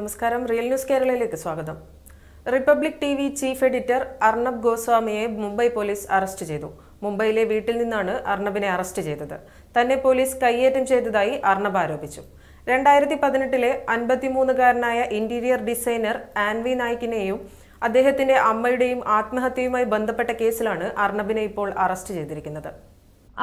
നമസ്കാരം real news കേരളയിലേക്ക് സ്വാഗതം Republic T V chief editor Arnab ഗോസ്വാമിയെ മുംബൈ പോലീസ് അറസ്റ്റ് ചെയ്തു മുംബൈയിലെ വീട്ടിൽ നിന്നാണ് അർണബിനെ അറസ്റ്റ് ചെയ്തത് തന്നെ പോലീസ് കയ്യേറ്റം ചെയ്തതായി അർണബ് ആരോപിച്ചു രണ്ടായിരത്തി പതിനെട്ടിലെ അൻപത്തിമൂന്നുകാരനായ ഇന്റീരിയർ ഡിസൈനർ ആൻവി നായിക്കിനെയും അദ്ദേഹത്തിന്റെ അമ്മയുടെയും ആത്മഹത്യയുമായി ബന്ധപ്പെട്ട കേസിലാണ് അർണബിനെ ഇപ്പോൾ അറസ്റ്റ് ചെയ്തിരിക്കുന്നത്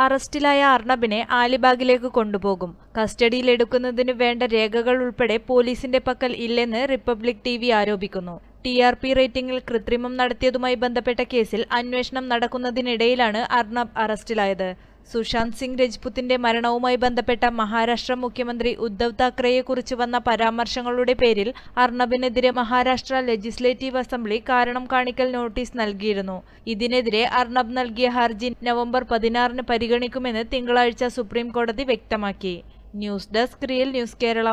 അറസ്റ്റിലായ അർണബിനെ ആലിബാഗിലേക്ക് കൊണ്ടുപോകും കസ്റ്റഡിയിലെടുക്കുന്നതിന് വേണ്ട രേഖകൾ ഉൾപ്പെടെ പോലീസിന്റെ പക്കൽ ഇല്ലെന്ന് റിപ്പബ്ലിക് ടി ആരോപിക്കുന്നു ടി ആർ പി റേറ്റിംഗിൽ കൃത്രിമം നടത്തിയതുമായി ബന്ധപ്പെട്ട കേസിൽ അന്വേഷണം നടക്കുന്നതിനിടയിലാണ് അർണബ് അറസ്റ്റിലായത് സുശാന്ത് സിംഗ് രജ്പുത്തിന്റെ മരണവുമായി ബന്ധപ്പെട്ട മഹാരാഷ്ട്ര മുഖ്യമന്ത്രി ഉദ്ധവ് താക്കറെയെക്കുറിച്ച് വന്ന പരാമർശങ്ങളുടെ പേരിൽ അർണബിനെതിരെ മഹാരാഷ്ട്ര ലെജിസ്ലേറ്റീവ് അസംബ്ലി കാരണം കാണിക്കൽ നോട്ടീസ് നൽകിയിരുന്നു ഇതിനെതിരെ അർണബ് നൽകിയ ഹർജി നവംബർ പതിനാറിന് പരിഗണിക്കുമെന്ന് തിങ്കളാഴ്ച സുപ്രീം കോടതി വ്യക്തമാക്കി news desk real news Kerala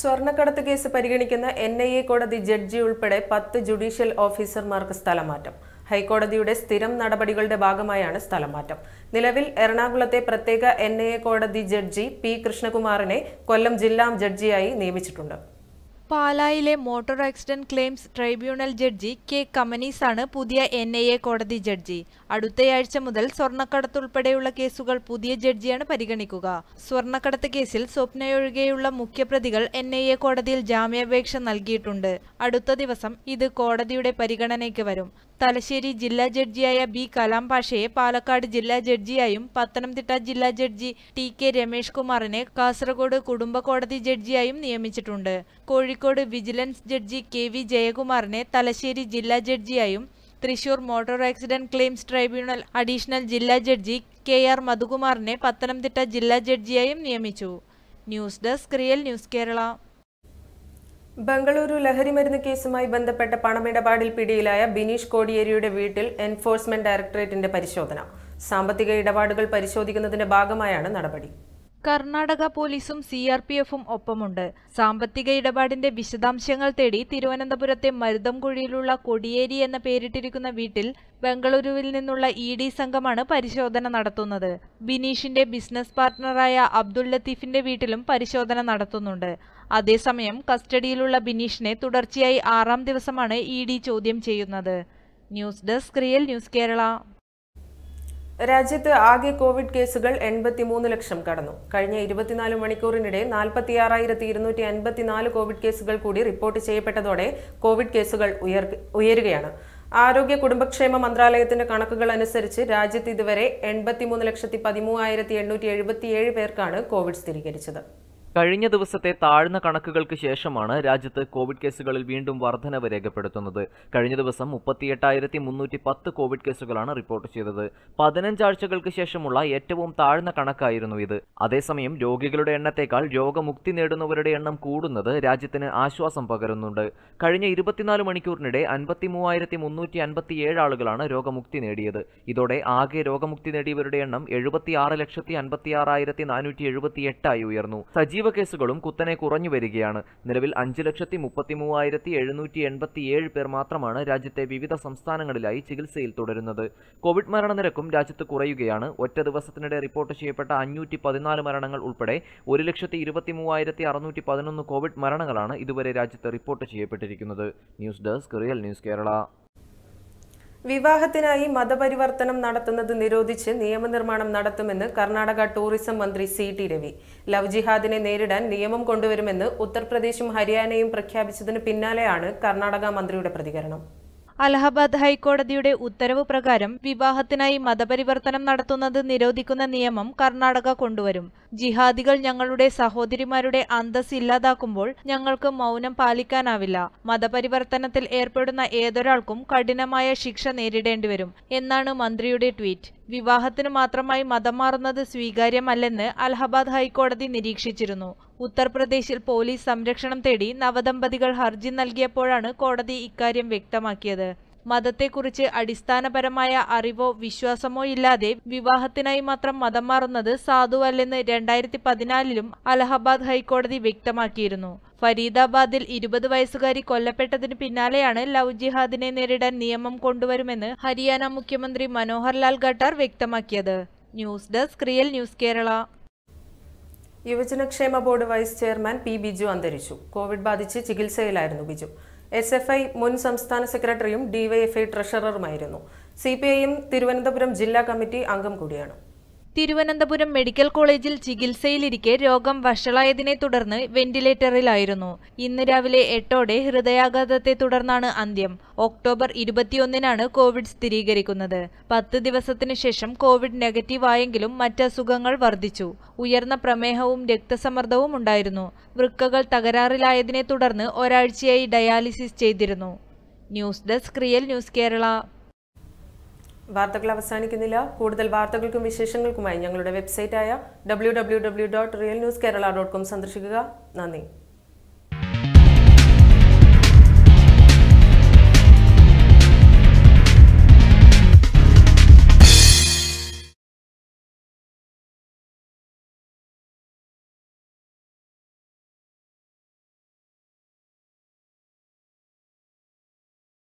സ്വർണ്ണക്കടത്ത് കേസ് പരിഗണിക്കുന്ന എൻ കോടതി ജഡ്ജി ഉൾപ്പെടെ പത്ത് ജുഡീഷ്യൽ ഓഫീസർമാർക്ക് സ്ഥലമാറ്റം ഹൈക്കോടതിയുടെ സ്ഥിരം നടപടികളുടെ ഭാഗമായാണ് സ്ഥലം മാറ്റം നിലവിൽ എറണാകുളത്തെ പ്രത്യേക എൻ കോടതി ജഡ്ജി പി കൃഷ്ണകുമാറിനെ കൊല്ലം ജില്ലാ ജഡ്ജിയായി നിയമിച്ചിട്ടുണ്ട് പാലായിലെ motor accident claims tribunal judge K കമനീസാണ് പുതിയ എൻ കോടതി ജഡ്ജി അടുത്തയാഴ്ച മുതൽ സ്വർണ്ണക്കടത്ത് ഉൾപ്പെടെയുള്ള കേസുകൾ പുതിയ ജഡ്ജിയാണ് പരിഗണിക്കുക സ്വർണ്ണക്കടത്ത് കേസിൽ സ്വപ്നയൊഴികെയുള്ള മുഖ്യപ്രതികൾ എൻ കോടതിയിൽ ജാമ്യാപേക്ഷ നൽകിയിട്ടുണ്ട് അടുത്ത ദിവസം ഇത് കോടതിയുടെ പരിഗണനയ്ക്ക് വരും തലശ്ശേരി ജില്ലാ ജഡ്ജിയായ ബി കലാം പാഷയെ പാലക്കാട് ജില്ലാ ജഡ്ജിയായും പത്തനംതിട്ട ജില്ലാ ജഡ്ജി ടി കെ രമേഷ് കുമാറിനെ കാസർഗോഡ് കുടുംബ കോടതി ജഡ്ജിയായും നിയമിച്ചിട്ടുണ്ട് Kozhikode vigilance judge K V ജയകുമാറിനെ തലശ്ശേരി ജില്ലാ ജഡ്ജിയായും Thrissur motor accident claims tribunal additional ജില്ലാ ജഡ്ജി കെ ആർ മധുകുമാറിനെ പത്തനംതിട്ട ജില്ലാ ജഡ്ജിയായും നിയമിച്ചു news desk real news Kerala Bengaluru ലഹരിമരുന്ന് കേസുമായി ബന്ധപ്പെട്ട പണമിടപാടിൽ പിടിയിലായ ബിനീഷ് കോടിയേരിയുടെ വീട്ടിൽ എൻഫോഴ്സ്മെന്റ് ഡയറക്ടറേറ്റിന്റെ പരിശോധന സാമ്പത്തിക ഇടപാടുകൾ പരിശോധിക്കുന്നതിന്റെ ഭാഗമായാണ് നടപടി കർണാടക പോലീസും സി ആർ പി എഫും ഒപ്പമുണ്ട് സാമ്പത്തിക ഇടപാടിന്റെ വിശദാംശങ്ങൾ തേടി തിരുവനന്തപുരത്തെ മരുതംകുഴിയിലുള്ള കൊടിയേരി എന്ന പേരിട്ടിരിക്കുന്ന വീട്ടിൽ ബംഗളൂരുവിൽ നിന്നുള്ള ഇ ഡി സംഘമാണ് പരിശോധന നടത്തുന്നത് ബിനീഷിന്റെ ബിസിനസ് പാർട്ണറായ അബ്ദുൾ ലത്തീഫിന്റെ വീട്ടിലും പരിശോധന നടത്തുന്നുണ്ട് അതേസമയം കസ്റ്റഡിയിലുള്ള ബിനീഷിനെ തുടർച്ചയായി ആറാം ദിവസമാണ് ഇ ചോദ്യം ചെയ്യുന്നത് news desk real news Kerala രാജ്യത്ത് ആകെ കോവിഡ് കേസുകൾ എൺപത്തിമൂന്ന് ലക്ഷം കടന്നു കഴിഞ്ഞ ഇരുപത്തിനാല് മണിക്കൂറിനിടെ നാൽപ്പത്തിയാറായിരത്തി ഇരുന്നൂറ്റി അൻപത്തിനാല് കോവിഡ് കേസുകൾ കൂടി റിപ്പോർട്ട് ചെയ്യപ്പെട്ടതോടെ കോവിഡ് കേസുകൾ ഉയരുകയാണ് ആരോഗ്യ കുടുംബക്ഷേമ മന്ത്രാലയത്തിന്റെ കണക്കുകൾ അനുസരിച്ച് രാജ്യത്ത് ഇതുവരെ എൺപത്തിമൂന്ന് ലക്ഷത്തി പതിമൂവായിരത്തി എണ്ണൂറ്റി എഴുപത്തിയേഴ് പേർക്കാണ് കോവിഡ് സ്ഥിരീകരിച്ചത് കഴിഞ്ഞ ദിവസത്തെ താഴ്ന്ന കണക്കുകൾക്ക് ശേഷമാണ് രാജ്യത്ത് കോവിഡ് കേസുകളിൽ വീണ്ടും വർധനവ് രേഖപ്പെടുത്തുന്നത് കഴിഞ്ഞ ദിവസം മുപ്പത്തിയെട്ടായിരത്തി മുന്നൂറ്റി പത്ത് കോവിഡ് കേസുകളാണ് റിപ്പോർട്ട് ചെയ്തത് പതിനഞ്ചാഴ്ചകൾക്ക് ശേഷമുള്ള ഏറ്റവും താഴ്ന്ന കണക്കായിരുന്നു ഇത് അതേസമയം രോഗികളുടെ എണ്ണത്തേക്കാൾ രോഗമുക്തി നേടുന്നവരുടെ എണ്ണം കൂടുന്നത് രാജ്യത്തിന് ആശ്വാസം പകരുന്നുണ്ട് കഴിഞ്ഞ ഇരുപത്തിനാല് മണിക്കൂറിനിടെ അൻപത്തി മൂവായിരത്തി മുന്നൂറ്റി അൻപത്തിയേഴ് ആളുകളാണ് രോഗമുക്തി നേടിയത് ഇതോടെ ആകെ രോഗമുക്തി നേടിയവരുടെ എണ്ണം ആറ് ലക്ഷത്തി ആറായിരത്തി നാനൂറ്റി എട്ടായി ഉയർന്നു സജീവ സജീവ കേസുകളും കുത്തനെ കുറഞ്ഞു വരികയാണ് നിലവിൽ അഞ്ച് ലക്ഷത്തി മുപ്പത്തി മൂവായിരത്തി എഴുന്നൂറ്റി എൺപത്തിയേഴ് പേർ മാത്രമാണ് രാജ്യത്തെ വിവിധ സംസ്ഥാനങ്ങളിലായി ചികിത്സയിൽ തുടരുന്നത് കോവിഡ് മരണനിരക്കും രാജ്യത്ത് കുറയുകയാണ് ഒറ്റ ദിവസത്തിനിടെ റിപ്പോർട്ട് ചെയ്യപ്പെട്ട അഞ്ഞൂറ്റി പതിനാല് മരണങ്ങൾ ഉൾപ്പെടെ ഒരു ലക്ഷത്തി ഇരുപത്തി മൂവായിരത്തി അറുന്നൂറ്റി പതിനൊന്ന് കോവിഡ് മരണങ്ങളാണ് ഇതുവരെ രാജ്യത്ത് റിപ്പോർട്ട് ചെയ്യപ്പെട്ടിരിക്കുന്നത് news desk real news Kerala വിവാഹത്തിനായി മതപരിവർത്തനം നടത്തുന്നത് നിരോധിച്ച് നിയമനിർമ്മാണം നടത്തുമെന്ന് കർണാടക ടൂറിസം മന്ത്രി സി ടി രവി ലവ് ജിഹാദിനെ നേരിടാൻ നിയമം കൊണ്ടുവരുമെന്ന് ഉത്തർപ്രദേശും ഹരിയാനയും പ്രഖ്യാപിച്ചതിന് പിന്നാലെയാണ് കർണാടക മന്ത്രിയുടെ പ്രതികരണം അലഹബാദ് ഹൈക്കോടതിയുടെ ഉത്തരവ് പ്രകാരം വിവാഹത്തിനായി മതപരിവർത്തനം നടത്തുന്നത് നിരോധിക്കുന്ന നിയമം കർണാടക കൊണ്ടുവരും ജിഹാദികൾ ഞങ്ങളുടെ സഹോദരിമാരുടെ അന്തസ് ഇല്ലാതാക്കുമ്പോൾ ഞങ്ങൾക്ക് മൗനം പാലിക്കാനാവില്ല മതപരിവർത്തനത്തിൽ ഏർപ്പെടുന്ന ഏതൊരാൾക്കും കഠിനമായ ശിക്ഷ നേരിടേണ്ടി വരും എന്നാണ് മന്ത്രിയുടെ ട്വീറ്റ് വിവാഹത്തിന് മാത്രമായി മതം മാറുന്നത് സ്വീകാര്യമല്ലെന്ന് അലഹബാദ് ഹൈക്കോടതി നിരീക്ഷിച്ചിരുന്നു ഉത്തർപ്രദേശിൽ പോലീസ് സംരക്ഷണം തേടി നവദമ്പതികൾ ഹർജി നൽകിയപ്പോഴാണ് കോടതി ഇക്കാര്യം വ്യക്തമാക്കിയത് മതത്തെക്കുറിച്ച് അടിസ്ഥാനപരമായ അറിവോ വിശ്വാസമോ ഇല്ലാതെ വിവാഹത്തിനായി മാത്രം മതം മാറുന്നത് സാധുവല്ലെന്ന് രണ്ടായിരത്തി പതിനാലിലും അലഹബാദ് ഹൈക്കോടതി വ്യക്തമാക്കിയിരുന്നു ഫരീദാബാദിൽ ഇരുപത് വയസ്സുകാരി കൊല്ലപ്പെട്ടതിന് പിന്നാലെയാണ് ലവ് ജിഹാദിനെ നേരിടാൻ നിയമം കൊണ്ടുവരുമെന്ന് ഹരിയാന മുഖ്യമന്ത്രി മനോഹർ ലാൽ ഖട്ടാർ വ്യക്തമാക്കിയത് news desk real news Kerala യുവജനക്ഷേമ board vice chairman P Biju അന്തരിച്ചു കോവിഡ് ബാധിച്ച് ചികിത്സയിലായിരുന്നു ബിജു എസ് എഫ് ഐ മുൻ സംസ്ഥാന സെക്രട്ടറിയും ഡിവൈഎഫ്ഐ ട്രഷററുമായിരുന്നു C P I M Thiruvananthapuram ജില്ലാ കമ്മിറ്റി അംഗം കൂടിയാണ് തിരുവനന്തപുരം മെഡിക്കൽ കോളേജിൽ ചികിത്സയിലിരിക്കെ രോഗം വഷളായതിനെ തുടർന്ന് വെന്റിലേറ്ററിലായിരുന്നു ഇന്ന് രാവിലെ എട്ടോടെ ഹൃദയാഘാതത്തെ തുടർന്നാണ് അന്ത്യം ഒക്ടോബർ ഇരുപത്തിയൊന്നിനാണ് കോവിഡ് സ്ഥിരീകരിക്കുന്നത് പത്ത് ദിവസത്തിനു ശേഷം കോവിഡ് നെഗറ്റീവ് ആയെങ്കിലും മറ്റസുഖങ്ങൾ വർദ്ധിച്ചു ഉയർന്ന പ്രമേഹവും രക്തസമ്മർദ്ദവും ഉണ്ടായിരുന്നു വൃക്കകൾ തകരാറിലായതിനെ തുടർന്ന് ഒരാഴ്ചയായി ഡയാലിസിസ് ചെയ്തിരുന്നു news desk real news Kerala വാർത്തകൾ അവസാനിക്കുന്നില്ല കൂടുതൽ വാർത്തകൾക്കും വിശേഷങ്ങൾക്കുമായി ഞങ്ങളുടെ വെബ്സൈറ്റായ W W W dot real news Kerala dot com സന്ദർശിക്കുക നന്ദി